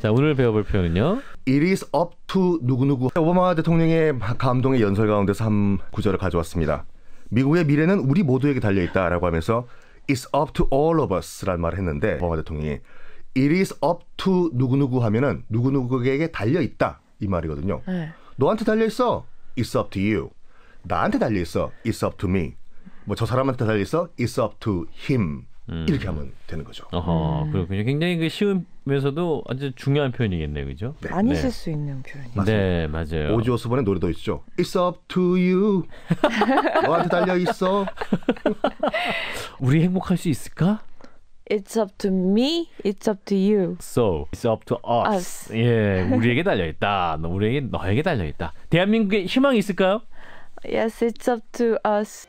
자 오늘 배워볼 표현은요. It is up to 누구누구. 오바마 대통령의 감동의 연설 가운데 3 구절을 가져왔습니다. 미국의 미래는 우리 모두에게 달려 있다라고 하면서 It's up to all of us라는 말을 했는데 오바마 대통령이 It is up to 누구누구 하면은 누구누구에게 달려 있다 이 말이거든요. 네. 너한테 달려 있어. It's up to you. 나한테 달려 있어. It's up to me. 뭐 저 사람한테 달려 있어. It's up to him. 음. 이렇게 하면 되는 거죠. 어허, 음. 그렇군요. 굉장히 그 쉬우면서도 아주 중요한 표현이겠네요, 그죠? 네. 안 있을 네. 수 있는 표현이 네, 맞아요. 오지 오스본의 노래도 있죠. It's up to you. 너한테 달려 있어. 우리 행복할 수 있을까? It's up to me. It's up to you. So it's up to us. us. 예, 우리에게 달려 있다. 우리에게 너에게 달려 있다. 대한민국에 희망이 있을까요? Yes, it's up to us.